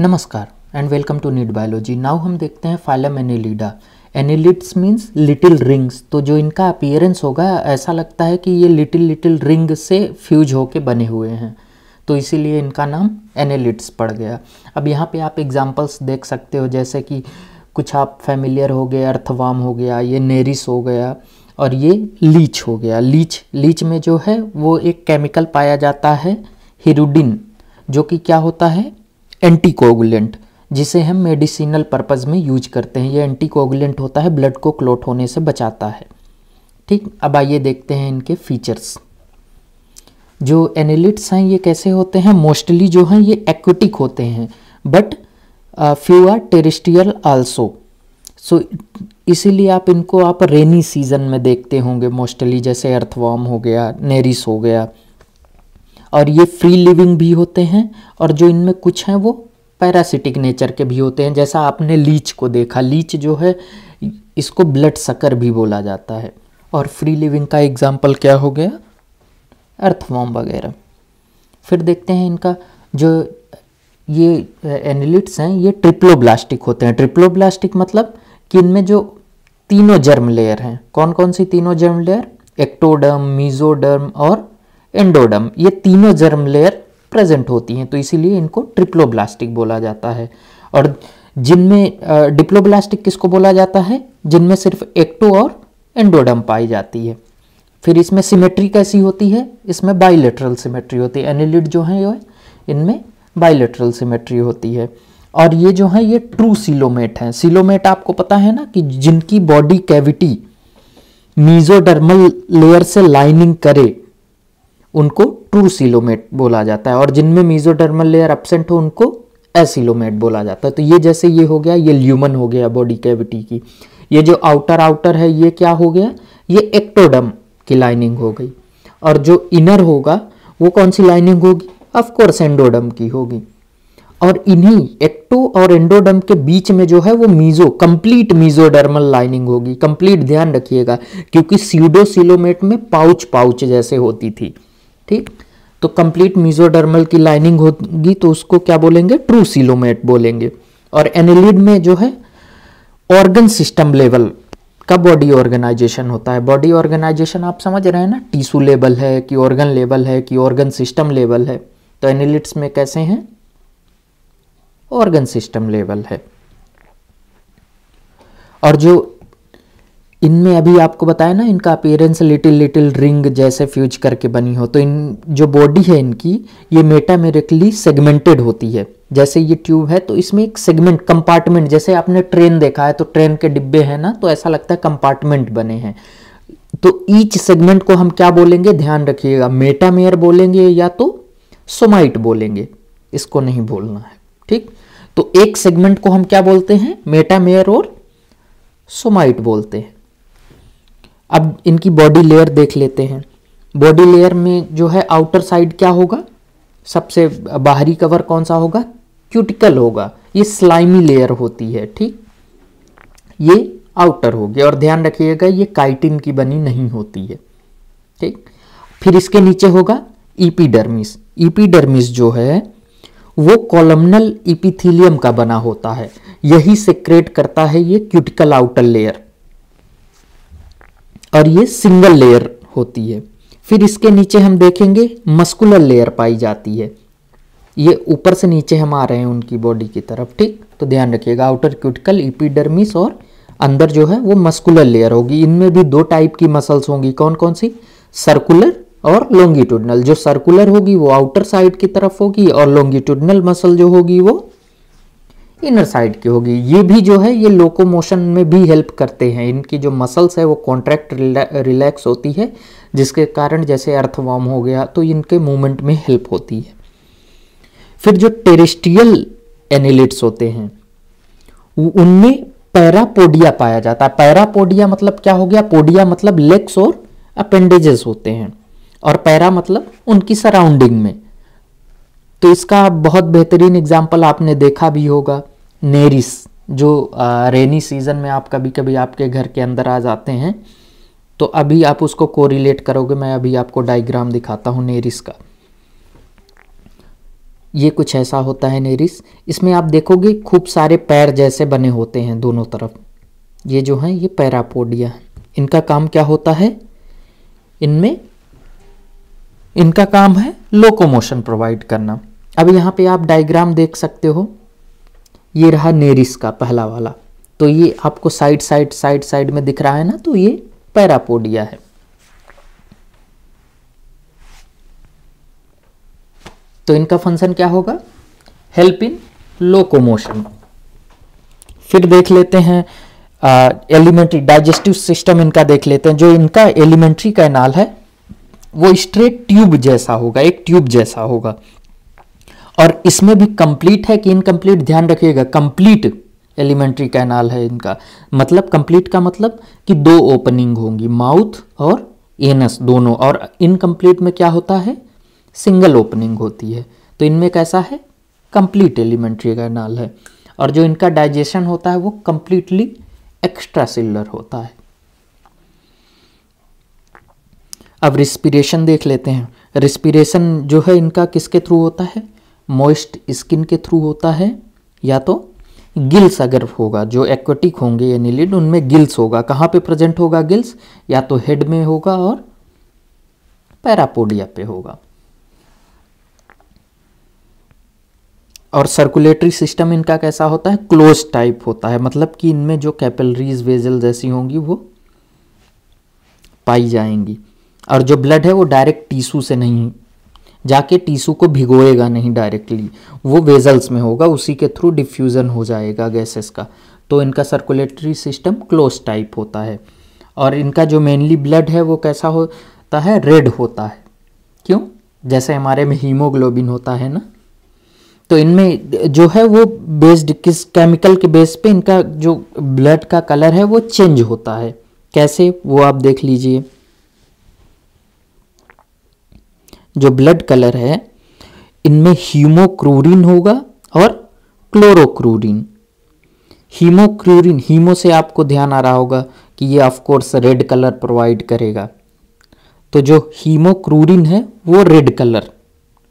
नमस्कार and welcome to need biology now हम देखते हैं phylum annelida annelids means little rings तो जो इनका अपियरेंस होगा ऐसा लगता है कि ये लिटिल लिटिल रिंग से फ्यूज होके बने हुए हैं तो इसीलिए इनका नाम एनिलिड्स पड़ गया अब यहाँ पे आप एग्जांपल्स देख सकते हो जैसे कि कुछ आप फेमिलियर हो गए अर्थवाम हो गया ये नेरिस हो गया और ये लीच हो गया लीच लीच में जो है वो एक केमिकल पाया जाता है हिरुडिन जो कि क्या होता है एंटीकोगुलेंट जिसे हम मेडिसिनल पर्पज़ में यूज करते हैं ये एंटीकोगुलेंट होता है ब्लड को क्लोट होने से बचाता है ठीक अब आइए देखते हैं इनके फीचर्स जो एनिलिट्स हैं ये कैसे होते हैं मोस्टली जो हैं ये एक्विटिक होते हैं but few are terrestrial also so इसीलिए आप इनको आप रेनी सीजन में देखते होंगे मोस्टली जैसे अर्थवॉर्म हो गया नेरिस हो गया और ये फ्री लिविंग भी होते हैं और जो इनमें कुछ हैं वो पैरासिटिक नेचर के भी होते हैं जैसा आपने लीच को देखा लीच जो है इसको ब्लड सकर भी बोला जाता है और फ्री लिविंग का एग्जाम्पल क्या हो गया अर्थवॉम वगैरह फिर देखते हैं इनका जो ये एनिलिट्स हैं ये ट्रिप्लोब्लास्टिक होते हैं ट्रिप्लोब्लास्टिक मतलब कि इनमें जो तीनों जर्म लेयर हैं कौन कौन सी तीनों जर्म लेयर एक्टोडर्म मीजोडर्म और एंडोडम ये तीनों जर्म लेयर प्रेजेंट होती हैं तो इसीलिए इनको ट्रिप्लोब्लास्टिक बोला जाता है और जिनमें डिप्लोब्लास्टिक किसको बोला जाता है जिनमें सिर्फ एक्टो और एंडोडम पाई जाती है फिर इसमें सिमेट्री कैसी होती है इसमें बाइलेटरल सिमेट्री होती है एनिलिड जो है ये इनमें बाइलेटरल सिमेट्री होती है और ये जो है ये ट्रू सिलोमेट हैं सिलोमेट आपको पता है ना कि जिनकी बॉडी कैविटी मीजोडर्मल लेयर से लाइनिंग करे उनको ट्रू सिलोमेट बोला जाता है और जिनमें मीजोडर्मल लेयर एबसेंट हो उनको एसिलोमेट बोला जाता है तो ये जैसे ये हो गया ये ल्यूमन हो गया बॉडी कैविटी की ये जो आउटर आउटर है ये क्या हो गया ये एक्टोडम की लाइनिंग हो गई और जो इनर होगा वो कौन सी लाइनिंग होगी ऑफकोर्स एंडोडम की होगी और इन्हीं एक्टो और एंडोडम के बीच में जो है वो मीजो कंप्लीट मीजोडर्मल लाइनिंग होगी कंप्लीट ध्यान रखिएगा क्योंकि सीडोसिलोमेट में पाउच पाउच जैसे होती थी ठीक तो कंप्लीट मीजोडर्मल की लाइनिंग होगी तो उसको क्या बोलेंगे ट्रू सिलोमेट बोलेंगे और एनिलिड में जो है ऑर्गन सिस्टम लेवल का बॉडी ऑर्गेनाइजेशन होता है बॉडी ऑर्गेनाइजेशन आप समझ रहे हैं ना टिश्यू लेवल है कि ऑर्गन लेवल है कि ऑर्गन सिस्टम लेवल है तो एनिलिट्स में कैसे हैं ऑर्गन सिस्टम लेवल है और जो इनमें अभी आपको बताया ना इनका अपेयरेंस लिटिल लिटिल रिंग जैसे फ्यूज करके बनी हो तो इन जो बॉडी है इनकी ये मेटामेरिकली सेगमेंटेड होती है जैसे ये ट्यूब है तो इसमें एक सेगमेंट कंपार्टमेंट जैसे आपने ट्रेन देखा है तो ट्रेन के डिब्बे हैं ना तो ऐसा लगता है कंपार्टमेंट बने हैं तो ईच सेगमेंट को हम क्या बोलेंगे ध्यान रखिएगा मेटामेयर बोलेंगे या तो सोमाइट बोलेंगे इसको नहीं बोलना है ठीक तो एक सेगमेंट को हम क्या बोलते हैं मेटामेयर और सोमाइट बोलते हैं अब इनकी बॉडी लेयर देख लेते हैं बॉडी लेयर में जो है आउटर साइड क्या होगा सबसे बाहरी कवर कौन सा होगा क्यूटिकल होगा ये स्लाइमी लेयर होती है ठीक ये आउटर होगी और ध्यान रखिएगा ये काइटिन की बनी नहीं होती है ठीक फिर इसके नीचे होगा ईपीडर्मिस ईपीडर्मिस जो है वो कॉलमनल इपीथीलियम का बना होता है यही सेक्रेट करता है ये क्यूटिकल आउटर लेयर और ये सिंगल लेयर होती है फिर इसके नीचे हम देखेंगे मस्कुलर लेयर पाई जाती है ये ऊपर से नीचे हम आ रहे हैं उनकी बॉडी की तरफ ठीक तो ध्यान रखिएगा आउटर क्यूटिकल इपीडर्मिस और अंदर जो है वो मस्कुलर लेयर होगी इनमें भी दो टाइप की मसल्स होंगी कौन कौन सी सर्कुलर और लोंगिट्यूडनल जो सर्कुलर होगी वो आउटर साइड की तरफ होगी और लोंगिट्यूडनल मसल जो होगी वो इनर साइड की होगी ये भी जो है ये लोकोमोशन में भी हेल्प करते हैं इनकी जो मसल्स है वो कॉन्ट्रैक्ट रिलैक्स होती है जिसके कारण जैसे अर्थवॉर्म हो गया तो इनके मूवमेंट में हेल्प होती है फिर जो टेरेस्ट्रियल एनिलिट्स होते हैं उनमें पैरापोडिया पाया जाता है पैरापोडिया मतलब क्या हो गया पोडिया मतलब लेग्स और अपेंडेजेस होते हैं और पैरा मतलब उनकी सराउंडिंग में तो इसका बहुत बेहतरीन एग्जाम्पल आपने देखा भी होगा नेरिस जो रेनी सीजन में आप कभी कभी आपके घर के अंदर आ जाते हैं तो अभी आप उसको कोरिलेट करोगे मैं अभी आपको डायग्राम दिखाता हूँ नेरिस का ये कुछ ऐसा होता है नेरिस इसमें आप देखोगे खूब सारे पैर जैसे बने होते हैं दोनों तरफ ये जो हैं ये पैरापोडिया इनका काम क्या होता है इनमें इनका काम है लोकोमोशन प्रोवाइड करना अब यहाँ पे आप डायग्राम देख सकते हो ये रहा नेरिस का पहला वाला तो ये आपको साइड साइड साइड साइड में दिख रहा है ना तो ये पैरापोडिया है तो इनका फंक्शन क्या होगा हेल्प इन लोकोमोशन फिर देख लेते हैं एलिमेंट्री डाइजेस्टिव सिस्टम इनका देख लेते हैं जो इनका एलिमेंट्री कैनाल है वो स्ट्रेट ट्यूब जैसा होगा एक ट्यूब जैसा होगा और इसमें भी कंप्लीट है कि इनकम्प्लीट ध्यान रखिएगा कंप्लीट एलिमेंट्री कैनाल है इनका मतलब कंप्लीट का मतलब कि दो ओपनिंग होंगी माउथ और एनस दोनों और इनकम्प्लीट में क्या होता है सिंगल ओपनिंग होती है तो इनमें कैसा है कंप्लीट एलिमेंट्री कैनाल है और जो इनका डाइजेशन होता है वो कंप्लीटली एक्स्ट्रा सेलुलर होता है अब रिस्पिरेशन देख लेते हैं रिस्पिरेशन जो है इनका किसके थ्रू होता है मॉइस्ट स्किन के थ्रू होता है या तो गिल्स अगर होगा जो एक्वेटिक होंगे यानी लिड उनमें गिल्स होगा कहाँ पे प्रेजेंट होगा गिल्स या तो हेड में होगा और पैरापोडिया पे होगा और सर्कुलेटरी सिस्टम इनका कैसा होता है क्लोज टाइप होता है मतलब कि इनमें जो कैपलरीज वेजल जैसी होंगी वो पाई जाएंगी और जो ब्लड है वो डायरेक्ट टीशू से नहीं जाके टीशू को भिगोएगा नहीं डायरेक्टली वो वेजल्स में होगा उसी के थ्रू डिफ्यूज़न हो जाएगा गैसेस का तो इनका सर्कुलेटरी सिस्टम क्लोज टाइप होता है और इनका जो मेनली ब्लड है वो कैसा होता है रेड होता है क्यों जैसे हमारे में हीमोग्लोबिन होता है ना तो इनमें जो है वो बेस्ड किस केमिकल के बेस पे इनका जो ब्लड का कलर है वो चेंज होता है कैसे वो आप देख लीजिए जो ब्लड कलर है इनमें हीमोक्रोरिन होगा और क्लोरोक्रोरिन हीमोक्रोरिन हीमो से आपको ध्यान आ रहा होगा कि ये ऑफकोर्स रेड कलर प्रोवाइड करेगा तो जो हीमोक्रोरिन है वो रेड कलर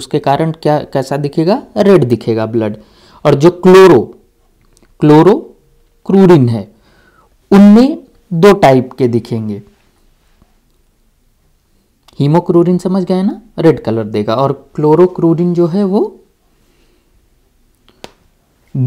उसके कारण क्या कैसा दिखेगा रेड दिखेगा ब्लड और जो क्लोरो क्लोरो क्रूरिन है उनमें दो टाइप के दिखेंगे हीमोक्रोरिन समझ गए ना रेड कलर देगा और क्लोरोक्रोरिन जो है वो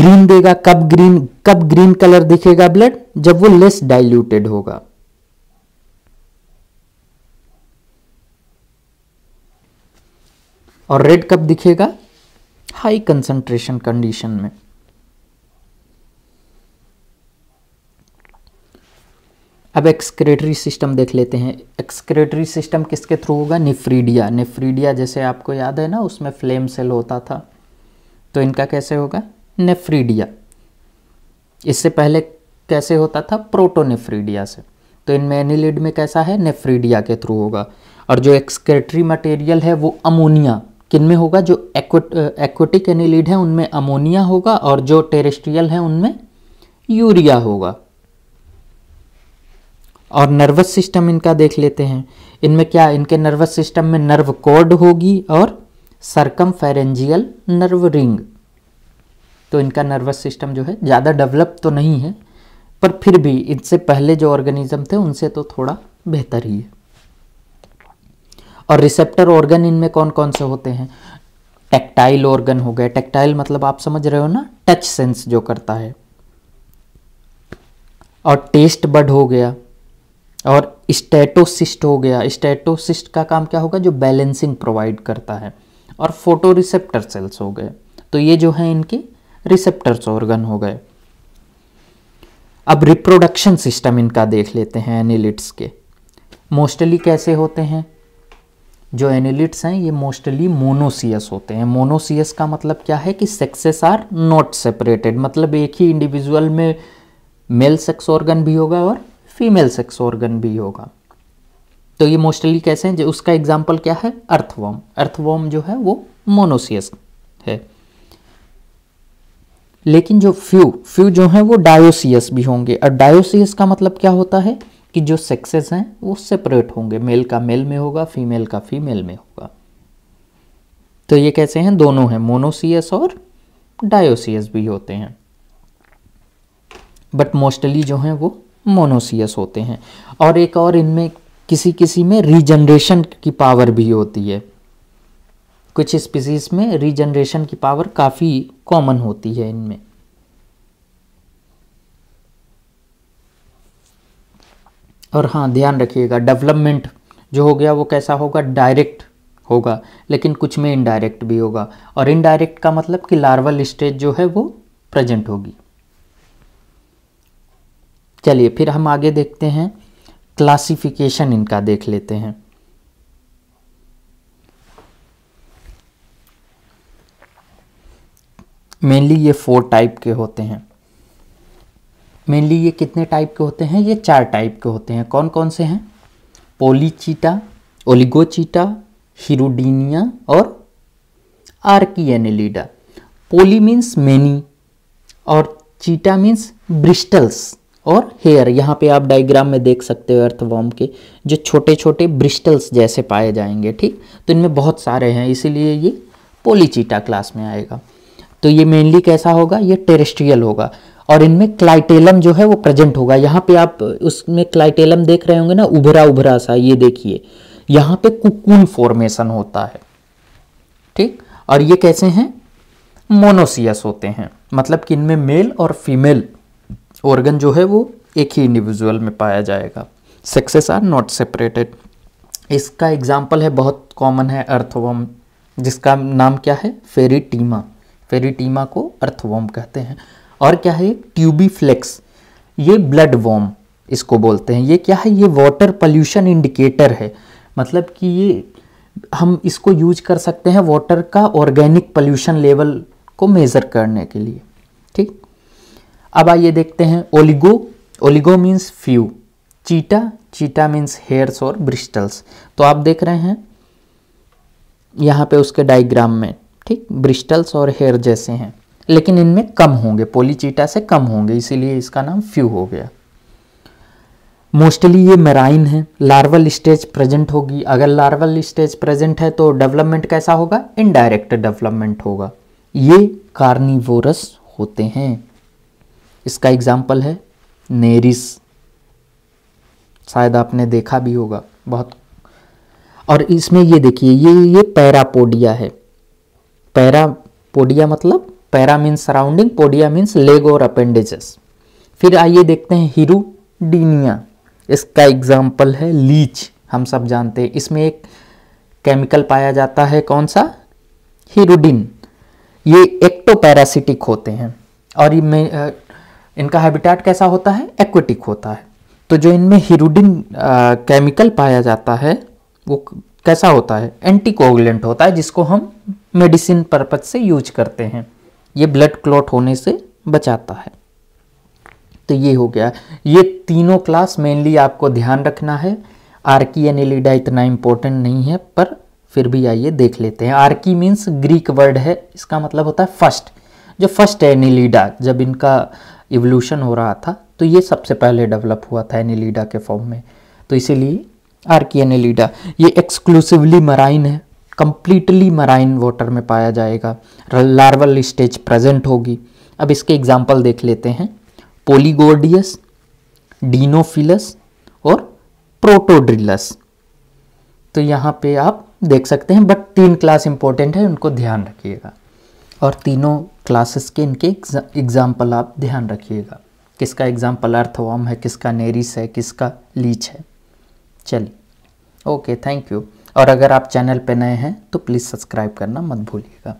ग्रीन देगा कब ग्रीन कब ग्रीन कलर दिखेगा ब्लड जब वो लेस डाइल्यूटेड होगा और रेड कब दिखेगा हाई कंसंट्रेशन कंडीशन में अब एक्सक्रेटरी सिस्टम देख लेते हैं एक्सक्रेटरी सिस्टम किसके थ्रू होगा निफ्रीडिया निफ्रीडिया जैसे आपको याद है ना उसमें फ्लेम सेल होता था तो इनका कैसे होगा नेफ्रीडिया इससे पहले कैसे होता था प्रोटोनेफ्रीडिया से तो इनमें एनिलिड में कैसा है नेफ्रीडिया के थ्रू होगा और जो एक्सक्रेटरी मटेरियल है वो अमोनिया किन में होगा जो एक्वेटिक एनिलिड है उनमें अमोनिया होगा और जो टेरेस्ट्रियल है उनमें यूरिया होगा और नर्वस सिस्टम इनका देख लेते हैं इनमें क्या इनके नर्वस सिस्टम में नर्व कॉर्ड होगी और सरकम फेरेंजियल नर्व रिंग तो इनका नर्वस सिस्टम जो है ज़्यादा डेवलप तो नहीं है पर फिर भी इनसे पहले जो ऑर्गेनिज्म थे उनसे तो थोड़ा बेहतर ही है और रिसेप्टर ऑर्गन इनमें कौन कौन से होते हैं टेक्टाइल ऑर्गन हो गए टेक्टाइल मतलब आप समझ रहे हो ना टच सेंस जो करता है और टेस्ट बड हो गया और स्टेटोसिस्ट हो गया स्टेटोसिस्ट का काम क्या होगा जो बैलेंसिंग प्रोवाइड करता है और फोटो रिसेप्टर सेल्स हो गए तो ये जो है इनके रिसेप्टर्स ऑर्गन हो गए अब रिप्रोडक्शन सिस्टम इनका देख लेते हैं एनिलिट्स के मोस्टली कैसे होते हैं जो एनिलिट्स हैं ये मोस्टली मोनोसियस होते हैं मोनोसियस का मतलब क्या है कि सेक्सेस आर नॉट सेपरेटेड मतलब एक ही इंडिविजुअल में मेल सेक्स ऑर्गन भी होगा और फीमेल सेक्स ऑर्गन भी होगा तो ये मोस्टली कैसे हैं जो उसका एग्जाम्पल क्या है अर्थवॉम अर्थवॉम जो है वो मोनोसियस है लेकिन जो फ्यू फ्यू जो है वो डायोसियस भी होंगे और डायोसियस का मतलब क्या होता है कि जो सेक्सेस हैं वो सेपरेट होंगे मेल का मेल में होगा फीमेल का फीमेल में होगा तो ये कैसे हैं दोनों हैं मोनोसियस और डायोसियस भी होते हैं बट मोस्टली जो हैं वो मोनोसियस होते हैं और एक और इनमें किसी किसी में रीजनरेशन की पावर भी होती है कुछ स्पीसीज में रीजनरेशन की पावर काफ़ी कॉमन होती है इनमें और हाँ ध्यान रखिएगा डेवलपमेंट जो हो गया वो कैसा होगा डायरेक्ट होगा लेकिन कुछ में इनडायरेक्ट भी होगा और इनडायरेक्ट का मतलब कि लार्वल स्टेज जो है वो प्रेजेंट होगी चलिए फिर हम आगे देखते हैं क्लासिफिकेशन इनका देख लेते हैं मेनली ये फोर टाइप के होते हैं मेनली ये कितने टाइप के होते हैं ये चार टाइप के होते हैं कौन कौन से हैं पोलीचीटा ओलिगोचीटा हिरोडीनिया और आर्कियनिलीडा पोली मीन्स मेनी और चीटा मीन्स ब्रिस्टल्स और हेयर यहाँ पे आप डायग्राम में देख सकते हो अर्थवॉर्म के जो छोटे छोटे ब्रिस्टल्स जैसे पाए जाएंगे ठीक तो इनमें बहुत सारे हैं इसीलिए ये पोलीचीटा क्लास में आएगा तो ये मेनली कैसा होगा ये टेरेस्ट्रियल होगा और इनमें क्लाइटेलम जो है वो प्रेजेंट होगा यहाँ पे आप उसमें क्लाइटेलम देख रहे होंगे ना उभरा उभरा सा ये देखिए यहाँ पे कुकून फॉर्मेशन होता है ठीक और ये कैसे हैं मोनोसियस होते हैं मतलब कि इनमें मेल और फीमेल ऑर्गन जो है वो एक ही इंडिविजुअल में पाया जाएगा सेक्सेस आर नॉट सेपरेटेड इसका एग्जाम्पल है बहुत कॉमन है अर्थवम जिसका नाम क्या है फेरीटीमा फेरीटीमा को अर्थवॉम कहते हैं और क्या है ट्यूबी फ्लेक्स ये ब्लड वॉम इसको बोलते हैं ये क्या है ये वाटर पॉल्यूशन इंडिकेटर है मतलब कि ये हम इसको यूज कर सकते हैं वाटर का ऑर्गेनिक पॉल्यूशन लेवल को मेज़र करने के लिए ठीक अब आइए देखते हैं oligo oligo means few chaeta chaeta means hairs और ब्रिस्टल्स तो आप देख रहे हैं यहाँ पे उसके डायग्राम में ठीक ब्रिस्टल्स और हेयर जैसे हैं लेकिन इनमें कम होंगे पोलीचीटा से कम होंगे इसीलिए इसका नाम फ्यू हो गया मोस्टली ये मेराइन है लार्वल स्टेज प्रेजेंट होगी अगर लार्वल स्टेज प्रेजेंट है तो डेवलपमेंट कैसा होगा इनडायरेक्ट डेवलपमेंट होगा ये कार्निवोरस होते हैं इसका एग्जाम्पल है नेरिस शायद आपने देखा भी होगा बहुत और इसमें ये देखिए ये ये पैरापोडिया है पैरापोडिया मतलब para means surrounding podia means leg और अपेंडेजेस फिर आइए देखते हैं हीरोडीनिया इसका एग्जाम्पल है लीच हम सब जानते हैं इसमें एक केमिकल पाया जाता है कौन सा हिरुडिन ये एक्टोपैरासिटिक होते हैं और ये इनका हैबिटेट कैसा होता है एक्वेटिक होता है तो जो इनमें हिरुडिन केमिकल पाया जाता है वो कैसा होता है एंटीकोगुलेंट होता है जिसको हम मेडिसिन पर्पज से यूज करते हैं ये ब्लड क्लॉट होने से बचाता है तो ये हो गया ये तीनों क्लास मेनली आपको ध्यान रखना है आर्की एनिलिडा e इतना इम्पोर्टेंट नहीं है पर फिर भी आइए देख लेते हैं आर्की मीन्स ग्रीक वर्ड है इसका मतलब होता है फर्स्ट जो फर्स्ट एनिलिडा e जब इनका इवोल्यूशन हो रहा था तो ये सबसे पहले डेवलप हुआ था एनिलीडा के फॉर्म में तो इसीलिए आर्की एनिलीडा ये एक्सक्लूसिवली मराइन है कम्प्लीटली मराइन वाटर में पाया जाएगा लार्वल स्टेज प्रेजेंट होगी अब इसके एग्जाम्पल देख लेते हैं पोलीगोडियस डीनोफिलस और प्रोटोड्रिलस तो यहाँ पे आप देख सकते हैं बट तीन क्लास इंपॉर्टेंट है उनको ध्यान रखिएगा और तीनों क्लासेस के इनके एग्ज़ाम्पल आप ध्यान रखिएगा किसका एग्ज़ाम्पल अर्थवॉर्म है किसका नेरिस है किसका लीच है चलिए ओके थैंक यू और अगर आप चैनल पर नए हैं तो प्लीज़ सब्सक्राइब करना मत भूलिएगा